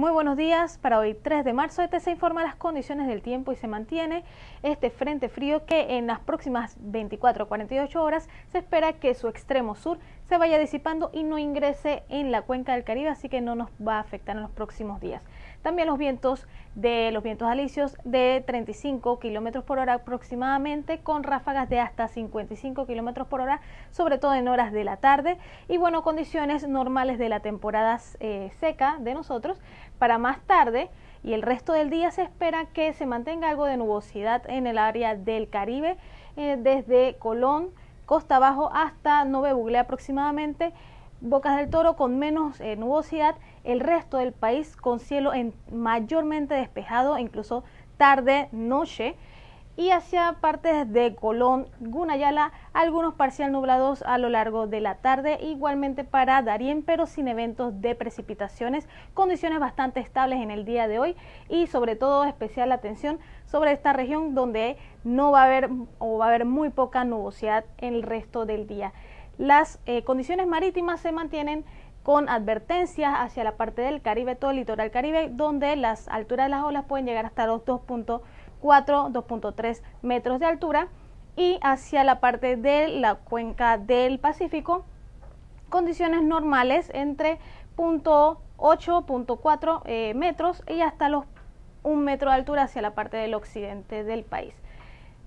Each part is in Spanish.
Muy buenos días. Para hoy 3 de marzo, este se informa las condiciones del tiempo y se mantiene este frente frío que en las próximas 24 a 48 horas se espera que su extremo sur se vaya disipando y no ingrese en la cuenca del Caribe, así que no nos va a afectar en los próximos días. También los vientos de los vientos alisios de 35 kilómetros por hora aproximadamente, con ráfagas de hasta 55 kilómetros por hora, sobre todo en horas de la tarde. Y bueno, condiciones normales de la temporada eh, seca de nosotros, para más tarde y el resto del día se espera que se mantenga algo de nubosidad en el área del Caribe eh, desde Colón, costa abajo hasta Bugle aproximadamente. Bocas del Toro con menos eh, nubosidad, el resto del país con cielo mayormente despejado, incluso tarde, noche y hacia partes de Colón, Gunayala, algunos parcial nublados a lo largo de la tarde, igualmente para Darien, pero sin eventos de precipitaciones, condiciones bastante estables en el día de hoy y sobre todo especial atención sobre esta región donde no va a haber o va a haber muy poca nubosidad en el resto del día. Las eh, condiciones marítimas se mantienen con advertencias hacia la parte del Caribe, todo el litoral Caribe, donde las alturas de las olas pueden llegar hasta los 2.5 4, 2.3 metros de altura y hacia la parte de la cuenca del Pacífico, condiciones normales entre 0.8.4 eh, metros y hasta los 1 metro de altura hacia la parte del occidente del país.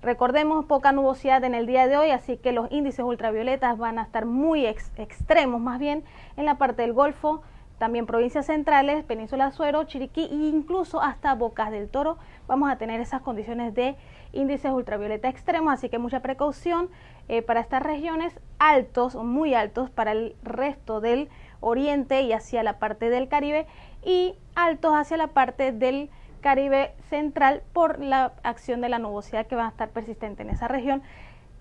Recordemos poca nubosidad en el día de hoy, así que los índices ultravioletas van a estar muy extremos, más bien en la parte del Golfo, también provincias centrales, Península Suero, Chiriquí e incluso hasta Bocas del Toro vamos a tener esas condiciones de índices ultravioleta extremos, así que mucha precaución eh, para estas regiones altos muy altos para el resto del oriente y hacia la parte del Caribe y altos hacia la parte del Caribe central por la acción de la nubosidad que va a estar persistente en esa región.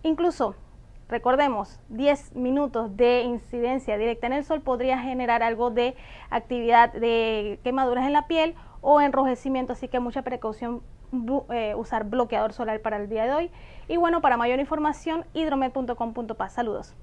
Incluso recordemos, 10 minutos de incidencia directa en el sol podría generar algo de actividad de quemaduras en la piel o enrojecimiento, así que mucha precaución eh, usar bloqueador solar para el día de hoy. Y bueno, para mayor información, hidromed.com.pa. Saludos.